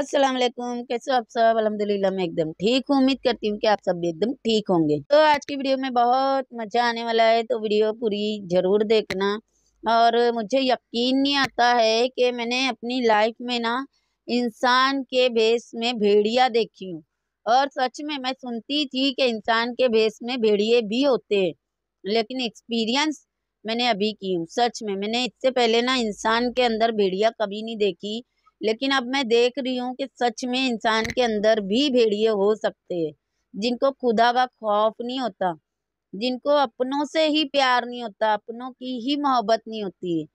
अस्सलाम वालेकुम कैसे हो आप सब अलहमदिल्ला मैं एकदम ठीक हूँ उम्मीद करती हूँ कि आप सब भी एकदम ठीक होंगे तो आज की वीडियो में बहुत मज़ा आने वाला है तो वीडियो पूरी ज़रूर देखना और मुझे यकीन नहीं आता है कि मैंने अपनी लाइफ में ना इंसान के भेस में भेड़िया देखी हूँ और सच में मैं सुनती थी कि इंसान के भेस में भेड़िए भी होते हैं लेकिन एक्सपीरियंस मैंने अभी की हूँ सच में मैंने इससे पहले ना इंसान के अंदर भेड़िया कभी नहीं देखी लेकिन अब मैं देख रही हूँ कि सच में इंसान के अंदर भी भेड़िए हो सकते हैं जिनको खुदा का खौफ नहीं होता जिनको अपनों से ही प्यार नहीं होता अपनों की ही मोहब्बत नहीं होती है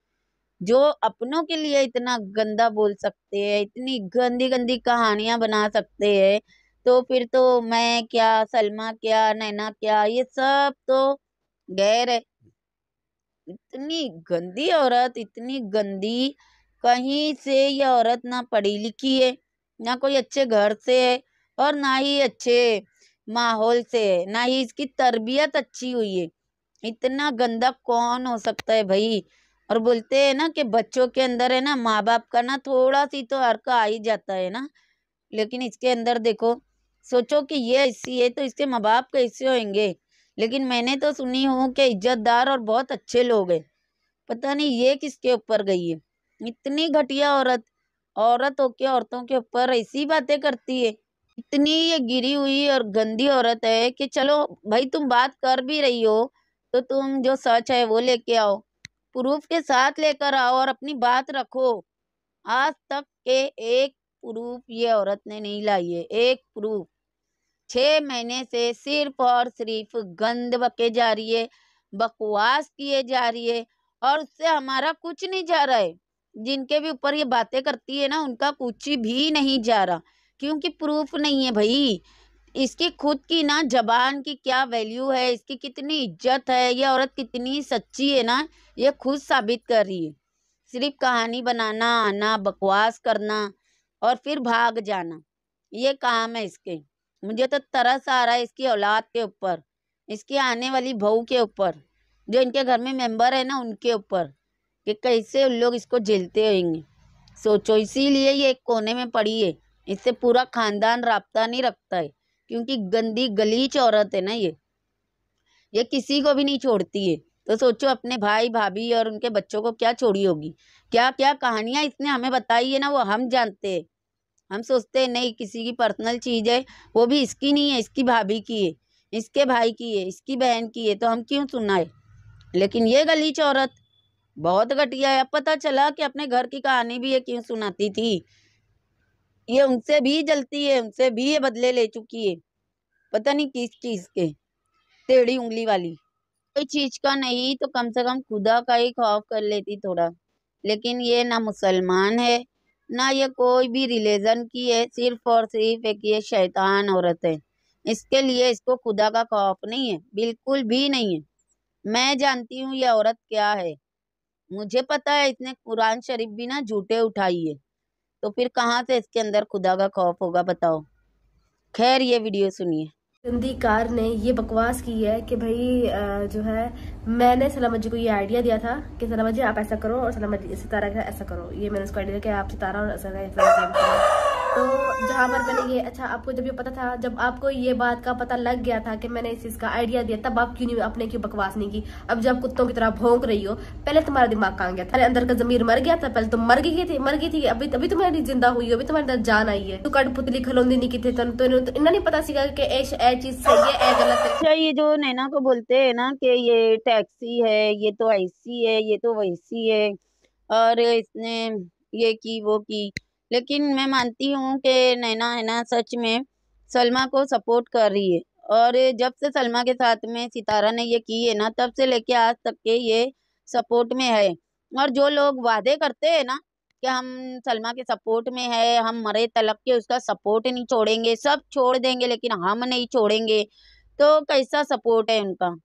जो अपनों के लिए इतना गंदा बोल सकते हैं इतनी गंदी गंदी कहानियां बना सकते हैं तो फिर तो मैं क्या सलमा क्या नैना क्या ये सब तो गैर है इतनी गंदी औरत इतनी गंदी कहीं से ये औरत ना पढ़ी लिखी है ना कोई अच्छे घर से है और ना ही अच्छे माहौल से है ना ही इसकी तरबियत अच्छी हुई है इतना गंदा कौन हो सकता है भाई और बोलते हैं ना कि बच्चों के अंदर है ना माँ बाप का ना थोड़ा सी तो हरका आ ही जाता है ना लेकिन इसके अंदर देखो सोचो कि ये ऐसी है तो इसके माँ बाप कैसे होंगे लेकिन मैंने तो सुनी हूँ कि इज्जतदार और बहुत अच्छे लोग हैं पता नहीं ये किसके ऊपर गई है इतनी घटिया औरत औरत होके औरतों के ऊपर ऐसी बातें करती है इतनी ये गिरी हुई और गंदी औरत है कि चलो भाई तुम बात कर भी रही हो तो तुम जो सच है वो लेके आओ प्रूफ के साथ लेकर आओ और अपनी बात रखो आज तक के एक प्रूफ ये औरत ने नहीं लाई है एक प्रूफ छः महीने से सिर्फ और सिर्फ गंद बके जा रही है बकवास किए जा रही है और उससे हमारा कुछ नहीं जा रहा है जिनके भी ऊपर ये बातें करती है ना उनका कुछ भी नहीं जा रहा क्योंकि प्रूफ नहीं है भाई इसकी खुद की ना जबान की क्या वैल्यू है इसकी कितनी इज्जत है ये औरत कितनी सच्ची है ना ये खुद साबित कर रही है सिर्फ कहानी बनाना आना बकवास करना और फिर भाग जाना ये काम है इसके मुझे तो तरस आ रहा है इसकी औलाद के ऊपर इसकी आने वाली बहू के ऊपर जो इनके घर में मेंबर है ना उनके ऊपर कि कैसे उन लोग इसको झेलते होंगे सोचो इसीलिए ये एक कोने में पड़ी है इससे पूरा खानदान रबता नहीं रखता है क्योंकि गंदी गलीच औरत है ना ये ये किसी को भी नहीं छोड़ती है तो सोचो अपने भाई भाभी और उनके बच्चों को क्या छोड़ी होगी क्या क्या कहानियाँ इसने हमें बताई है ना वो हम जानते हैं हम सोचते हैं नहीं किसी की पर्सनल चीज़ है वो भी इसकी नहीं है इसकी भाभी की है इसके भाई की है इसकी बहन की है तो हम क्यों सुना है लेकिन ये गलीच औरत बहुत घटिया है अब पता चला कि अपने घर की कहानी भी ये क्यों सुनाती थी ये उनसे भी जलती है उनसे भी ये बदले ले चुकी है पता नहीं किस चीज़ के टेढ़ी उंगली वाली कोई चीज़ का नहीं तो कम से कम खुदा का ही खौफ कर लेती थोड़ा लेकिन ये ना मुसलमान है ना ये कोई भी रिलीजन की है सिर्फ और सिर्फ एक ये शैतान औरत है इसके लिए इसको खुदा का खौफ नहीं है बिल्कुल भी नहीं है मैं जानती हूँ ये औरत क्या है मुझे पता है इसने कुरान शरीफ भी ना झूठे उठाइए तो फिर कहाँ से इसके अंदर खुदा का खौफ होगा बताओ खैर ये वीडियो सुनिए गंदी कार ने ये बकवास की है कि भाई जो है मैंने सलामत जी को ये आइडिया दिया था कि सलामत जी आप ऐसा करो और सलामत जी सितारा का ऐसा करो ये मैंने उसको आइडिया दिया कि आप सितारा और ऐसा तो जहाँ पर मैंने ये अच्छा आपको जब ये पता था जब आपको ये बात का पता लग गया था कि मैंने इस चीज़ का आइडिया दिया तब आप क्यों नहीं अपने क्यों बकवास नहीं की अब जब कुत्तों की तरह भोंक रही हो पहले तुम्हारा दिमाग कहाँ गया था अंदर का जमीर मर गया था पहले तुम तो मर गई थी मर गई थी अभी अभी तुम्हारी जिंदा हुई अभी तुम्हारे अंदर जान आई है तू कट पुतली खलोंदी नहीं की थी तो, तो, तो इन्हें नहीं पता सीखा कि ए चीज सही है ऐ गलत है अच्छा, ये जो नैना को बोलते है ना कि ये टैक्सी है ये तो ऐसी है ये तो वैसी है और इसने ये की वो की लेकिन मैं मानती हूँ कि नैना है ना सच में सलमा को सपोर्ट कर रही है और जब से सलमा के साथ में सितारा ने ये की है ना तब से लेके आज तक के ये सपोर्ट में है और जो लोग वादे करते हैं ना कि हम सलमा के सपोर्ट में है हम मरे तलब के उसका सपोर्ट नहीं छोड़ेंगे सब छोड़ देंगे लेकिन हम नहीं छोड़ेंगे तो कैसा सपोर्ट है उनका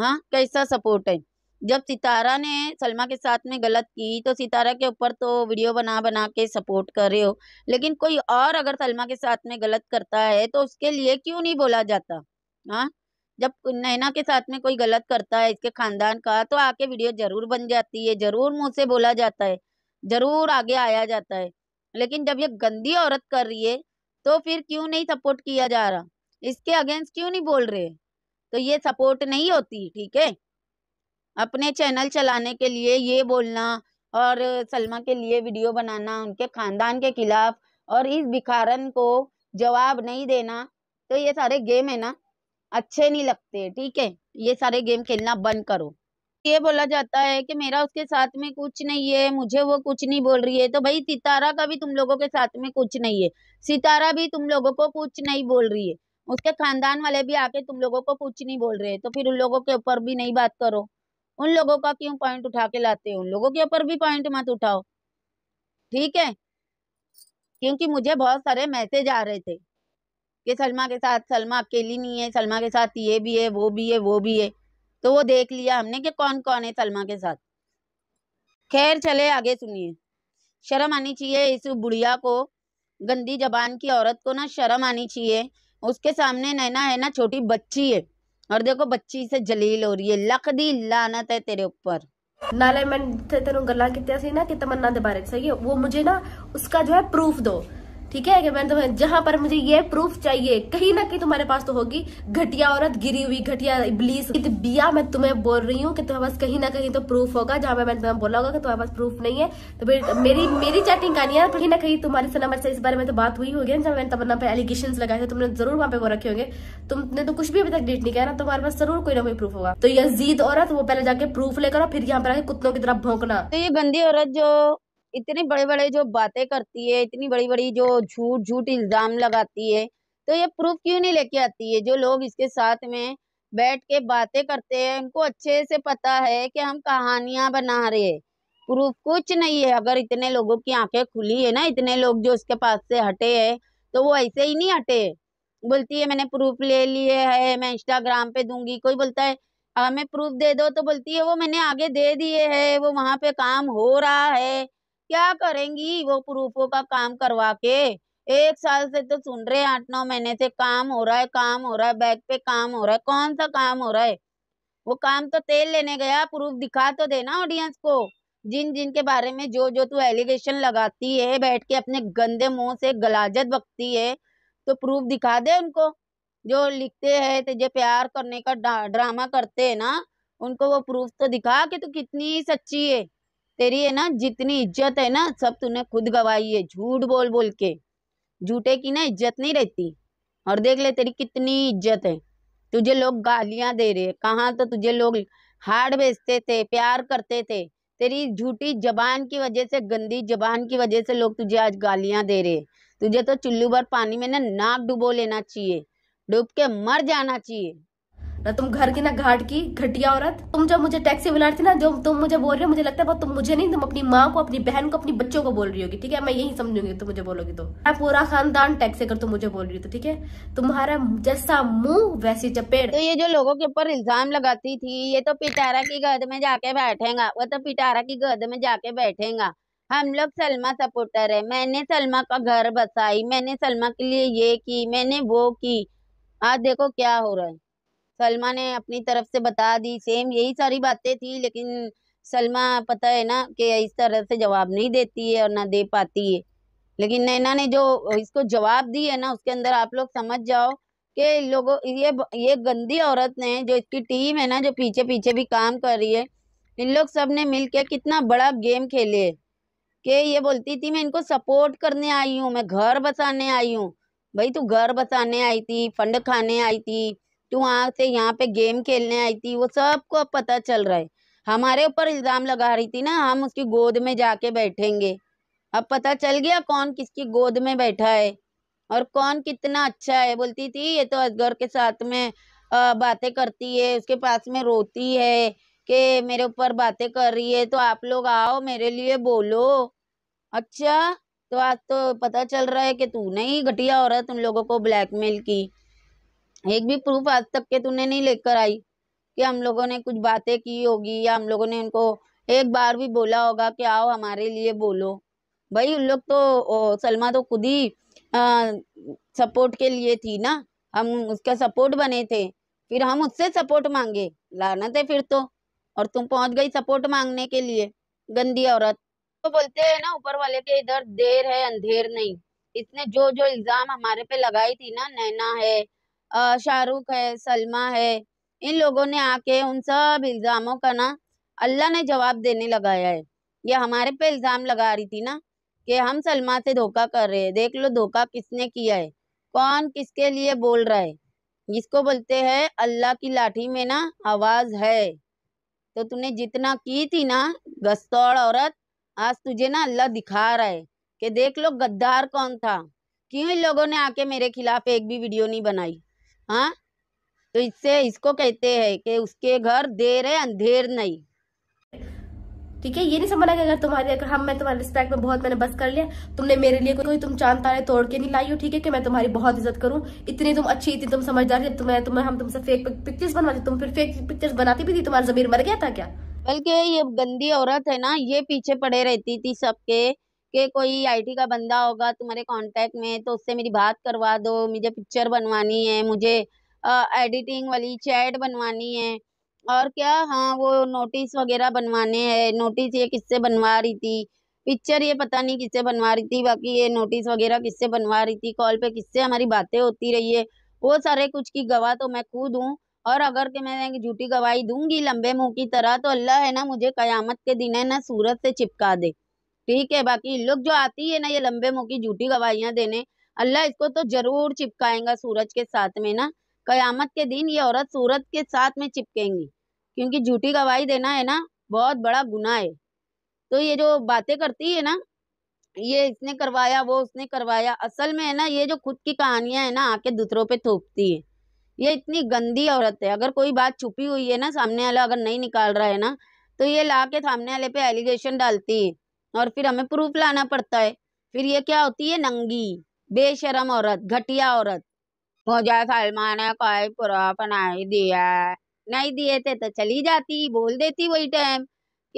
हाँ कैसा सपोर्ट है जब सितारा ने सलमा के साथ में गलत की तो सितारा के ऊपर तो वीडियो बना बना के सपोर्ट कर रहे हो लेकिन कोई और अगर सलमा के साथ में गलत करता है तो उसके लिए क्यों नहीं बोला जाता हाँ जब नैना के साथ में कोई गलत करता है इसके खानदान का तो आके वीडियो जरूर बन जाती है जरूर मुँह से बोला जाता है जरूर आगे आया जाता है लेकिन जब ये गंदी औरत कर रही है तो फिर क्यों नहीं सपोर्ट किया जा रहा इसके अगेंस्ट क्यों नहीं बोल रहे तो ये सपोर्ट नहीं होती ठीक है अपने चैनल चलाने के लिए ये बोलना और सलमा के लिए वीडियो बनाना उनके खानदान के खिलाफ और इस भिखारन को जवाब नहीं देना तो ये सारे गेम है ना अच्छे नहीं लगते ठीक है ये सारे गेम खेलना बंद करो ये बोला जाता है कि मेरा उसके साथ में कुछ नहीं है मुझे वो कुछ नहीं बोल रही है तो भाई सितारा का भी तुम लोगों के साथ में कुछ नहीं है सितारा भी तुम लोगों को कुछ नहीं बोल रही है उसके खानदान वाले भी आके तुम लोगों को कुछ नहीं बोल रहे तो फिर उन लोगों के ऊपर भी नहीं बात करो उन लोगों का क्यों पॉइंट उठा के लाते हो उन लोगों के ऊपर भी पॉइंट मत उठाओ ठीक है क्योंकि मुझे बहुत सारे मैसेज आ रहे थे कि सलमा के साथ सलमा अकेली नहीं है सलमा के साथ ये भी है वो भी है वो भी है तो वो देख लिया हमने कि कौन कौन है सलमा के साथ खैर चले आगे सुनिए शर्म आनी चाहिए इस बुढ़िया को गंदी जबान की औरत को ना शर्म आनी चाहिए उसके सामने नैना है ना छोटी बच्ची है और देखो बच्ची से जलील हो रही है लक दी लानत है तेरे ऊपर नाले मैं तेन गला कितना सी ना कि तमन्ना के बारे सही है वो मुझे ना उसका जो है प्रूफ दो ठीक है कि मैंने तुम्हें जहां पर मुझे ये प्रूफ चाहिए कहीं ना कहीं तुम्हारे पास तो होगी घटिया औरत गिरी हुई घटिया इबलीस तो बिया मैं तुम्हें बोल रही हूँ कि तुम्हारे पास कहीं ना कहीं तो प्रूफ होगा जहां पर मैंने तुम्हें बोला होगा कि तुम्हारे पास प्रूफ नहीं है तो फिर मेरी मेरी चैटिंग कहानी है कहीं ना कहीं तुम्हारे से नंबर से इस बारे में तो बात हुई होगी जब मैंने तमन्ना पर एलिगेशन लगाए थे तुमने जरूर वहां पे वो रखे होंगे तुमने तो कुछ भी अभी तक डेट नहीं किया ना तुम्हारे पास जरूर कोई ना कोई प्रूफ होगा तो यजीद औरत वो पहले जाके प्रूफ लेकर फिर यहाँ पर आके कुत्तों की तरफ भोंकना तो ये गंदी औरत जो इतने बड़े बड़े जो बातें करती है इतनी बड़ी बड़ी जो झूठ झूठ इल्ज़ाम लगाती है तो ये प्रूफ क्यों नहीं लेके आती है जो लोग इसके साथ में बैठ के बातें करते हैं उनको अच्छे से पता है कि हम कहानियाँ बना रहे हैं प्रूफ कुछ नहीं है अगर इतने लोगों की आंखें खुली है ना इतने लोग जो उसके पास से हटे हैं तो वो ऐसे ही नहीं हटे बोलती है मैंने प्रूफ ले लिए है मैं इंस्टाग्राम पे दूंगी कोई बोलता है हमें हाँ, प्रूफ दे दो तो बोलती है वो मैंने आगे दे दिए है वो वहाँ पे काम हो रहा है क्या करेंगी वो प्रूफों का काम करवा के एक साल से तो सुन रहे आठ नौ महीने से काम हो रहा है काम हो रहा है बैग पे काम हो रहा है कौन सा काम हो रहा है वो काम तो तेल लेने गया प्रूफ दिखा तो देना ऑडियंस को जिन जिन के बारे में जो जो तू एलिगेशन लगाती है बैठ के अपने गंदे मुंह से गलाजत बकती है तो प्रूफ दिखा दे उनको जो लिखते हैं तुझे प्यार करने का ड्रामा करते है ना उनको वो प्रूफ तो दिखा कि तू कितनी सच्ची है तेरी है ना जितनी इज्जत है ना सब तूने खुद गवाई है झूठ बोल बोल के झूठे की ना इज्जत नहीं रहती और देख ले तेरी कितनी इज्जत है तुझे लोग गालियां दे रहे कहाँ तो तुझे लोग हार्ड बेचते थे प्यार करते थे तेरी झूठी जबान की वजह से गंदी जबान की वजह से लोग तुझे आज गालियां दे रहे तुझे तो चुल्लू भर पानी में ना नाप डुबो लेना चाहिए डूब के मर जाना चाहिए ना तुम घर की ना घाट की घटिया औरत तुम जब मुझे टैक्सी बुला रही थी ना जो तुम मुझे बोल रहे हो मुझे लगता है तुम मुझे नहीं तुम अपनी माँ को अपनी बहन को अपनी बच्चों को बोल रही होगी ठीक है मैं यही समझूंगी तुम मुझे बोलोगी तो मैं पूरा खानदान टैक्सी अगर तुम मुझे बोल रही हो तो ठीक है तुम्हारा जैसा मुंह वैसी चपेट तो ये जो लोगों के ऊपर इल्जाम लगाती थी ये तो पिटारा की गर्द में जाके बैठेगा वो तो पिटारा की गर्द में जाके बैठेगा हम लोग सलमा सपोर्टर है मैंने सलमा का घर बसाई मैंने सलमा के लिए ये की मैंने वो की आज देखो क्या हो रहा है सलमा ने अपनी तरफ से बता दी सेम यही सारी बातें थी लेकिन सलमा पता है ना कि इस तरह से जवाब नहीं देती है और ना दे पाती है लेकिन नैना ने जो इसको जवाब दी है ना उसके अंदर आप लोग समझ जाओ कि लोगों ये ये गंदी औरत ने जो इसकी टीम है ना जो पीछे पीछे भी काम कर रही है इन लोग सब ने मिल के कितना बड़ा गेम खेले है कि ये बोलती थी मैं इनको सपोर्ट करने आई हूँ मैं घर बसाने आई हूँ भाई तू घर बसाने आई थी फंड खाने आई थी तू तो वहाँ से यहाँ पे गेम खेलने आई थी वो सबको अब पता चल रहा है हमारे ऊपर इल्ज़ाम लगा रही थी ना हम उसकी गोद में जाके बैठेंगे अब पता चल गया कौन किसकी गोद में बैठा है और कौन कितना अच्छा है बोलती थी ये तो असगर के साथ में बातें करती है उसके पास में रोती है कि मेरे ऊपर बातें कर रही है तो आप लोग आओ मेरे लिए बोलो अच्छा तो आज तो पता चल रहा है कि तू नहीं घटिया हो रहा है तुम लोगों को ब्लैकमेल की एक भी प्रूफ आज तक के तूने नहीं लेकर आई कि हम लोगों ने कुछ बातें की होगी या हम लोगों ने उनको एक बार भी बोला होगा कि आओ हमारे लिए बोलो भाई उन लोग तो सलमा तो खुद ही सपोर्ट के लिए थी ना हम उसका सपोर्ट बने थे फिर हम उससे सपोर्ट मांगे लाना थे फिर तो और तुम पहुंच गई सपोर्ट मांगने के लिए गंदी औरत तो बोलते हैं ना ऊपर वाले के इधर देर है अंधेर नहीं इसने जो जो इल्जाम हमारे पे लगाई थी ना नैना है शाहरुख है सलमा है इन लोगों ने आके उन सब इल्ज़ामों का ना अल्लाह ने जवाब देने लगाया है ये हमारे पे इल्ज़ाम लगा रही थी ना कि हम सलमा से धोखा कर रहे हैं देख लो धोखा किसने किया है कौन किसके लिए बोल रहा है जिसको बोलते हैं अल्लाह की लाठी में ना आवाज़ है तो तूने जितना की थी ना गस्तौड़ औरत आज तुझे ना अल्लाह दिखा रहा है कि देख लो गद्दार कौन था क्यों इन लोगों ने आके मेरे खिलाफ एक भी वीडियो नहीं बनाई हाँ तो इससे इसको कहते हैं कि उसके घर देर है अंधेर नहीं ठीक है ये नहीं समझना कि अगर तुम्हारे अगर हम मैं तुम्हारे रिस्पेक्ट में बहुत मैंने बस कर लिया तुमने मेरे लिए कोई तुम चांद तारे तोड़ के नहीं लाई हो ठीक है कि मैं तुम्हारी बहुत इज्जत करूं इतनी तुम अच्छी इतनी तुम समझदार थी तुम्हें तुम्हें हम तुमसे फेक पिक्चर्स बनवाते तुम फिर फेक पिक्चर्स बनाती भी थी तुम्हारा जमीर मर गया था क्या बल्कि ये गंदी औरत है ना ये पीछे पड़े रहती थी सबके के कोई आईटी का बंदा होगा तुम्हारे कांटेक्ट में तो उससे मेरी बात करवा दो मुझे पिक्चर बनवानी है मुझे आ, एडिटिंग वाली चैट बनवानी है और क्या हाँ वो नोटिस वगैरह बनवाने हैं नोटिस ये किससे बनवा रही थी पिक्चर ये पता नहीं किससे बनवा रही थी बाकी ये नोटिस वगैरह किससे बनवा रही थी कॉल पे किससे हमारी बातें होती रही है वो सारे कुछ की गवाह तो मैं खुद हूँ और अगर के मैं झूठी गवाही दूंगी लंबे मुंह की तरह तो अल्लाह है ना मुझे कयामत के दिन है ना सूरत से चिपका दे ठीक है बाकी लोग जो आती है ना ये लंबे मुंह की झूठी गवाहियां देने अल्लाह इसको तो जरूर चिपकाएगा सूरज के साथ में ना कयामत के दिन ये औरत सूरज के साथ में चिपकेंगी क्योंकि झूठी गवाही देना है ना बहुत बड़ा गुना है तो ये जो बातें करती है ना ये इसने करवाया वो उसने करवाया असल में है ना ये जो खुद की कहानियां है ना आके दूसरों पे थोपती है ये इतनी गंदी औरत है अगर कोई बात छुपी हुई है ना सामने वाला अगर नहीं निकाल रहा है ना तो ये ला के सामने वाले पे एलिगेशन डालती है और फिर हमें प्रूफ लाना पड़ता है फिर ये क्या होती है नंगी बेशरम औरत घटिया औरत भोजा सलमान कोई प्रूफ नहीं दिया नहीं दिए थे तो चली जाती बोल देती वही टाइम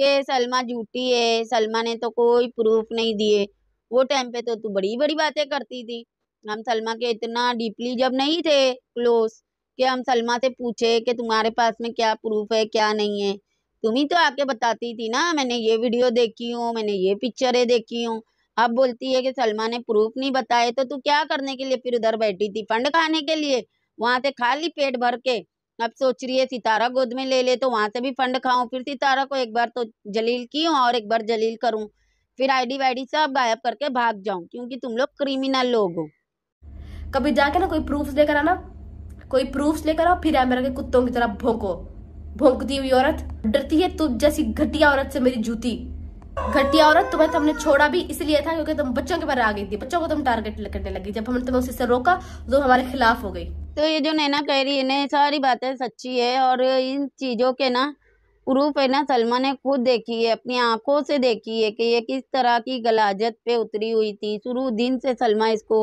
कि सलमा झूठी है सलमा ने तो कोई प्रूफ नहीं दिए वो टाइम पे तो तू बड़ी बड़ी बातें करती थी हम सलमा के इतना डीपली जब नहीं थे क्लोज कि हम सलमा से पूछे कि तुम्हारे पास में क्या प्रूफ है क्या नहीं है तुम ही तो आके बताती थी ना मैंने ये वीडियो देखी हूँ मैंने ये पिक्चरें देखी हूँ अब बोलती है कि सलमा ने प्रूफ नहीं बताए तो तू क्या करने के लिए फिर उधर बैठी थी फंड खाने के लिए वहां से खा ली पेट भर के अब सोच रही है सितारा गोद में ले ले तो वहां से भी फंड खाऊं फिर सितारा को एक बार तो जलील की और एक बार जलील करूँ फिर आईडी वाईडी सब गायब करके भाग जाऊं क्योंकि तुम लोग क्रिमिनल लोग हो कभी जाके ना कोई प्रूफ लेकर आना कोई प्रूफ लेकर आओ फिर मेरा के कुत्तों की तरह भोंको भोंकती हुई औरत डरती है तुम जैसी घटिया औरत से मेरी जूती घटिया औरत तुम्हें तुमने तो छोड़ा भी इसलिए था क्योंकि तुम बच्चों के बारे आ गई थी बच्चों को तुम टारगेट करने लगी जब हमने तुम्हें उससे रोका तो हमारे खिलाफ हो गई तो ये जो नैना कह रही है ना सारी बातें सच्ची है और इन चीजों के ना प्रूफ है ना सलमा ने खुद देखी है अपनी आंखों से देखी है कि ये किस तरह की गलाजत पे उतरी हुई थी शुरू दिन से सलमा इसको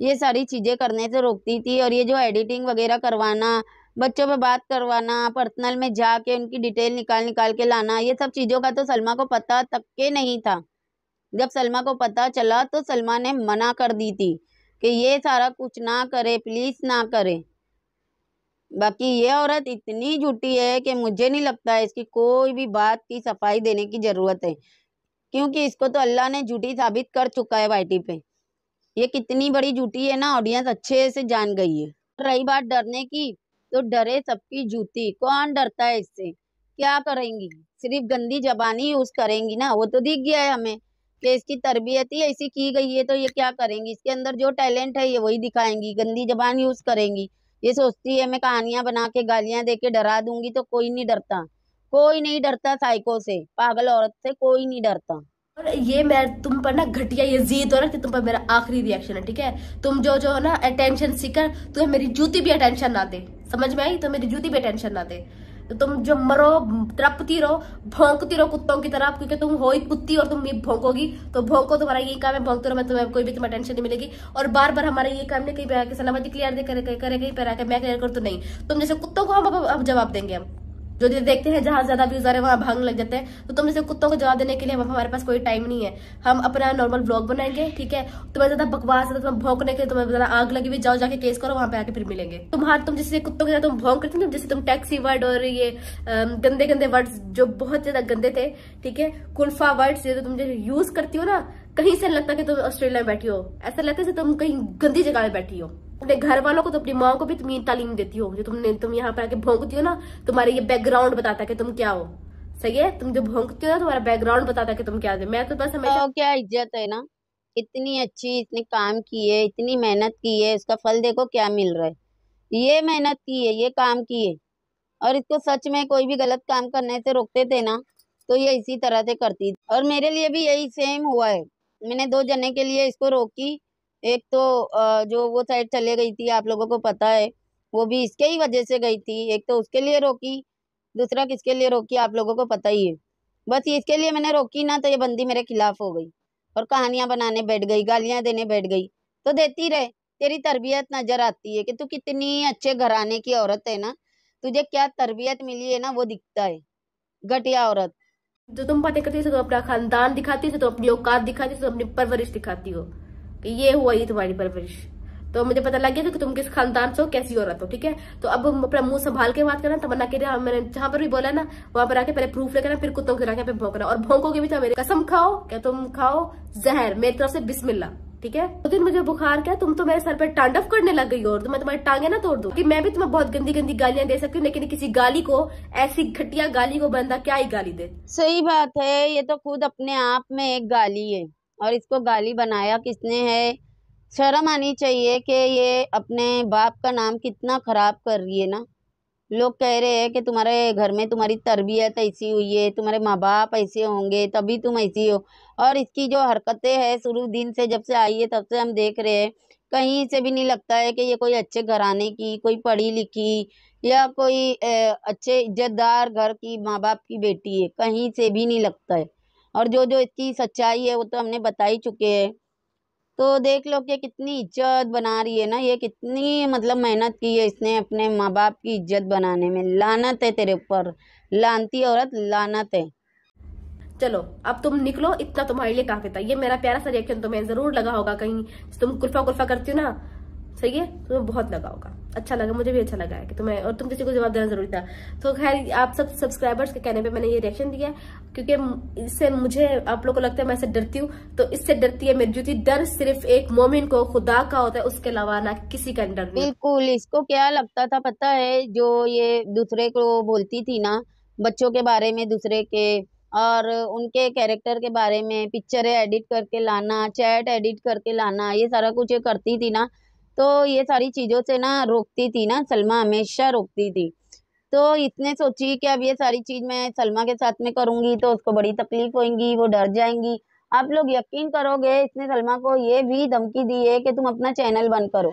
ये सारी चीज़ें करने से रोकती थी और ये जो एडिटिंग वगैरह करवाना बच्चों पे बात करवाना पर्सनल में जाके उनकी डिटेल निकाल निकाल के लाना ये सब चीज़ों का तो सलमा को पता तक के नहीं था जब सलमा को पता चला तो सलमा ने मना कर दी थी कि ये सारा कुछ ना करे प्लीज़ ना करे बाकी ये औरत इतनी झूठी है कि मुझे नहीं लगता है इसकी कोई भी बात की सफाई देने की ज़रूरत है क्योंकि इसको तो अल्लाह ने झूठी साबित कर चुका है वाइटी पे ये कितनी बड़ी झूठी है ना ऑडियंस अच्छे से जान गई है रही बात डरने की तो डरे सबकी जूती कौन डरता है इससे क्या करेंगी सिर्फ गंदी जबानी यूज करेंगी ना वो तो दिख गया है हमें कि इसकी तरबियत ही ऐसी की गई है तो ये क्या करेंगी इसके अंदर जो टैलेंट है ये वही दिखाएंगी गंदी जबान यूज करेंगी ये सोचती है मैं कहानियां बना के गालियां दे के डरा दूंगी तो कोई नहीं डरता कोई नहीं डरता साइको से पागल औरत से कोई नहीं डरता और ये मैं तुम पर ना घटिया ये जीत हो ना कि तुम पर मेरा आखिरी रिएक्शन है ठीक है तुम जो जो है ना अटेंशन सीकर तुम्हें मेरी जूती भी अटेंशन ना दे समझ में आई तो मेरी जूती भी अटेंशन ना दे तो तुम जो मरो ट्रपती रहो भोंकती रहो कुत्तों की तरह क्योंकि तुम हो ही कुत्ती और तुम भोंकोगी तो भोंको तुम्हारा यही काम है भोंकते रहो मैं तुम्हें कोई भी तुम्हें टेंशन नहीं मिलेगी और बार बार हमारा ये काम नहीं कहीं पे आके सलामती क्लियर दे करे करे कहीं पे आके मैं क्लियर कर तो नहीं तुम जैसे कुत्तों को हम अब जवाब देंगे हम जो देखते हैं जहां ज्यादा व्यूज आ रहे हैं वहां भागने लग जाते हैं तो तुम जैसे कुत्तों को जवाब देने के लिए हमारे पास कोई टाइम नहीं है हम अपना नॉर्मल ब्लॉग बनाएंगे ठीक है तुम्हें ज्यादा बकवास ज्यादा तुम्हें भोंकने के तुम्हें ज्यादा आग लगी हुई जाओ जाके केस करो वहां पे आके फिर मिलेंगे तुम्हारे तुम जैसे कुत्तों के तुम भोंक करते जैसे तुम टैक्सी वर्ड और ये गंदे गंदे वर्ड जो बहुत ज्यादा गंदे थे ठीक है कुल्फा वर्ड्स जो तुम जैसे यूज करती हो ना कहीं से लगता है कि तुम ऑस्ट्रेलिया में बैठी हो ऐसा लगता है तुम कहीं गंदी जगह में बैठी हो अपने घर वालों को तो अपनी माँ को भी तुम ये तालीम देती हो जो तुमने तुम यहाँ पर आके भोंकती हो ना तुम्हारे ये बैकग्राउंड बताता है कि तुम क्या हो सही है तुम जो भोंकती हो ना तुम्हारा बैकग्राउंड बताता है कि तुम क्या हो मैं तो बस हमेशा तो क्या इज्जत है ना इतनी अच्छी इतने काम की है इतनी मेहनत की है इसका फल देखो क्या मिल रहा है ये मेहनत की है ये काम की है और इसको सच में कोई भी गलत काम करने से रोकते थे ना तो ये इसी तरह से करती और मेरे लिए भी यही सेम हुआ है मैंने दो जने के लिए इसको रोकी एक तो जो वो साइड चले गई थी आप लोगों को पता है वो भी इसके ही वजह से गई थी एक तो उसके लिए रोकी दूसरा किसके लिए रोकी आप लोगों को पता ही है बस इसके लिए मैंने रोकी ना तो ये बंदी मेरे खिलाफ हो गई और कहानियां बनाने बैठ गई गालियां देने बैठ गई तो देती रहे तेरी तरबियत नजर आती है कि तू कितनी अच्छे घराने की औरत है ना तुझे क्या तरबियत मिली है ना वो दिखता है घटिया औरत जो तुम बातें करती हो तो अपना खानदान दिखाती हो तो अपनी औकात दिखाती हो तो अपनी परवरिश दिखाती हो कि ये हुआ ये तुम्हारी परवरिश तो मुझे पता लग गया था कि तुम किस खानदान से हो कैसी औरत हो ठीक है तो अब अपना मुंह संभाल के बात करना तमन्ना के लिए मैंने जहां पर भी बोला ना वहां पर आके पहले प्रूफ लेकर फिर कुत्तों के आके भोंकना और भोंकोगे भी था तो मेरे कसम खाओ क्या तुम खाओ जहर मेरी तरफ से बिस्मिल्ला ठीक है उस तो दिन मुझे बुखार क्या तुम तो मेरे सर पर टांडव करने लग गई और तो मैं तुम्हारी टांगे ना तोड़ दू कि मैं भी तुम्हें बहुत गंदी गंदी गालियां दे सकती हूँ लेकिन किसी गाली को ऐसी घटिया गाली को बंदा क्या ही गाली दे सही बात है ये तो खुद अपने आप में एक गाली है और इसको गाली बनाया किसने है शर्म आनी चाहिए कि ये अपने बाप का नाम कितना ख़राब कर रही है ना लोग कह रहे हैं कि तुम्हारे घर में तुम्हारी तरबियत ऐसी हुई है तुम्हारे माँ बाप ऐसे होंगे तभी तुम ऐसी हो और इसकी जो हरकतें हैं शुरू दिन से जब से आई है तब से हम देख रहे हैं कहीं से भी नहीं लगता है कि ये कोई अच्छे घराने की कोई पढ़ी लिखी या कोई अच्छे इज्जतदार घर की माँ बाप की बेटी है कहीं से भी नहीं लगता है और जो जो इसकी सच्चाई है वो तो हमने बता ही चुके हैं तो देख लो कि कितनी इज्जत बना रही है ना ये कितनी मतलब मेहनत की है इसने अपने माँ बाप की इज्जत बनाने में लानत है तेरे ऊपर लानती औरत लानत है चलो अब तुम निकलो इतना तुम्हारे लिए काफी था ये मेरा प्यारा सा रिएक्शन तुम्हें तो जरूर लगा होगा कहीं तुम कुल्फा कुल्फा करती हो ना सही है तुम्हें बहुत लगा होगा अच्छा लगा मुझे भी अच्छा लगा है कि तुम्हें और तुम किसी को जवाब देना जरूरी था तो खैर आप सब सब्सक्राइबर्स के कहने पे मैंने ये रिएक्शन दिया क्योंकि इससे मुझे आप लोग को लगता है मैं इससे डरती हूँ तो इससे डरती है मेरी जूती डर सिर्फ एक मोमिन को खुदा का होता है उसके अलावा ना किसी का डर बिल्कुल इसको क्या लगता था पता है जो ये दूसरे को बोलती थी ना बच्चों के बारे में दूसरे के और उनके कैरेक्टर के बारे में पिक्चरें एडिट करके लाना चैट एडिट करके लाना ये सारा कुछ ये करती थी ना तो ये सारी चीज़ों से ना रोकती थी ना सलमा हमेशा रोकती थी तो इसने सोची कि अब ये सारी चीज़ मैं सलमा के साथ में करूँगी तो उसको बड़ी तकलीफ़ होगी वो डर जाएंगी आप लोग यकीन करोगे इसने सलमा को ये भी धमकी दी है कि तुम अपना चैनल बंद करो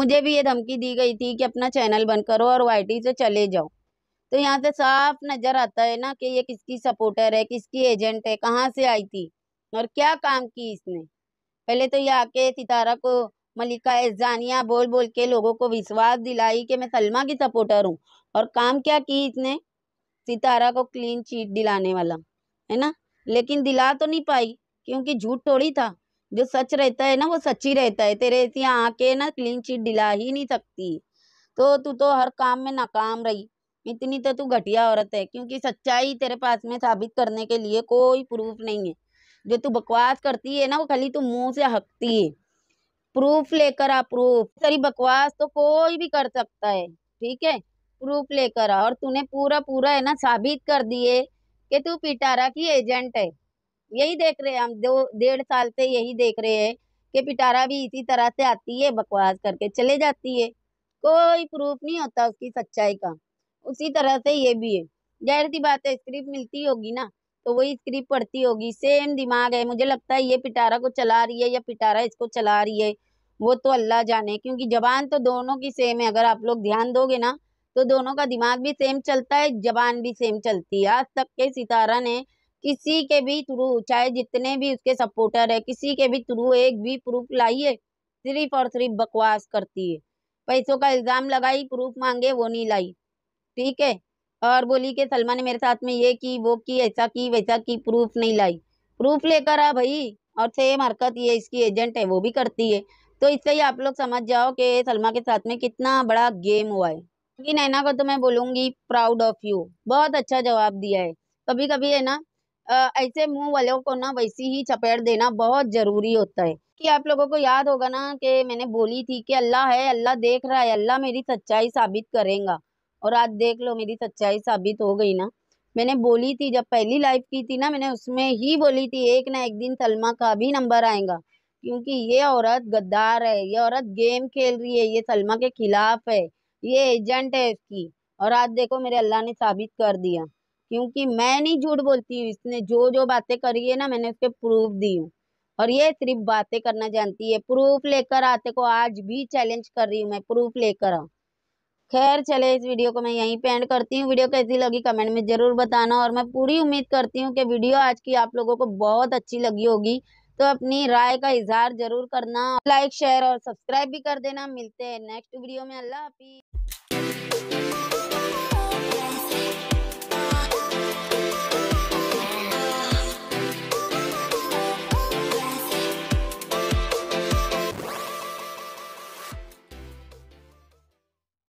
मुझे भी ये धमकी दी गई थी कि अपना चैनल बंद करो और वाई से चले जाओ तो यहाँ से साफ नज़र आता है ना कि ये किसकी सपोर्टर है किसकी एजेंट है कहाँ से आई थी और क्या काम की इसने पहले तो ये आके सितारा को मलिका एजानिया बोल बोल के लोगों को विश्वास दिलाई कि मैं सलमा की सपोर्टर हूँ और काम क्या की इसने सितारा को क्लीन चीट दिलाने वाला है ना लेकिन दिला तो नहीं पाई क्योंकि झूठ थोड़ी था जो सच रहता है ना वो ही रहता है तेरे ऐसी आके ना क्लीन चीट दिला ही नहीं सकती तो तू तो हर काम में नाकाम रही इतनी तो तू घटिया औरत है क्योंकि सच्चाई तेरे पास में साबित करने के लिए कोई प्रूफ नहीं है जो तू बकवास करती है ना वो खाली तू मुंह से हकती है प्रूफ लेकर आ प्रूफ तेरी बकवास तो कोई भी कर सकता है ठीक है प्रूफ लेकर आ और तूने पूरा पूरा है ना साबित कर दिए कि तू पिटारा की एजेंट है यही देख रहे हैं हम दो डेढ़ साल से यही देख रहे हैं कि पिटारा भी इसी तरह से आती है बकवास करके चले जाती है कोई प्रूफ नहीं होता उसकी सच्चाई का उसी तरह से ये भी है जाहिर सी बात है स्क्रिप्ट मिलती होगी ना तो वही स्क्रिप्ट पढ़ती होगी सेम दिमाग है मुझे लगता है ये पिटारा को चला रही है या पिटारा इसको चला रही है वो तो अल्लाह जाने क्योंकि जबान तो दोनों की सेम है अगर आप लोग ध्यान दोगे ना तो दोनों का दिमाग भी सेम चलता है जबान भी सेम चलती है आज तक के सितारा ने किसी के भी थ्रू चाहे जितने भी उसके सपोर्टर है किसी के भी थ्रू एक भी प्रूफ लाई है सिर्फ और सिर्फ बकवास करती है पैसों का इल्ज़ाम लगाई प्रूफ मांगे वो नहीं लाई ठीक है और बोली कि सलमा ने मेरे साथ में ये की वो की ऐसा की वैसा की प्रूफ नहीं लाई प्रूफ लेकर आ भाई और सेम हरकत ये इसकी एजेंट है वो भी करती है तो इससे ही आप लोग समझ जाओ कि सलमा के साथ में कितना बड़ा गेम हुआ है क्योंकि नैना को तो मैं बोलूँगी प्राउड ऑफ यू बहुत अच्छा जवाब दिया है कभी कभी है ना ऐसे मुंह वालों को ना वैसी ही चपेट देना बहुत ज़रूरी होता है कि आप लोगों को याद होगा ना कि मैंने बोली थी कि अल्लाह है अल्लाह देख रहा है अल्लाह मेरी सच्चाई साबित करेगा और आज देख लो मेरी सच्चाई साबित हो गई ना मैंने बोली थी जब पहली लाइव की थी ना मैंने उसमें ही बोली थी एक ना एक दिन सलमा का भी नंबर आएगा क्योंकि ये औरत गद्दार है ये औरत गेम खेल रही है ये सलमा के खिलाफ है ये एजेंट है इसकी और आज देखो मेरे अल्लाह ने साबित कर दिया क्योंकि मैं नहीं झूठ बोलती हूँ इसने जो जो बातें करी है ना मैंने उसके प्रूफ दी हूँ और ये सिर्फ बातें करना जानती है प्रूफ लेकर आते को आज भी चैलेंज कर रही हूँ मैं प्रूफ लेकर आऊँ खैर चले इस वीडियो को मैं यहीं पे एंड करती हूँ वीडियो कैसी लगी कमेंट में ज़रूर बताना और मैं पूरी उम्मीद करती हूँ कि वीडियो आज की आप लोगों को बहुत अच्छी लगी होगी तो अपनी राय का इजहार जरूर करना लाइक शेयर और सब्सक्राइब भी कर देना मिलते हैं नेक्स्ट वीडियो में अल्लाह हाफिज़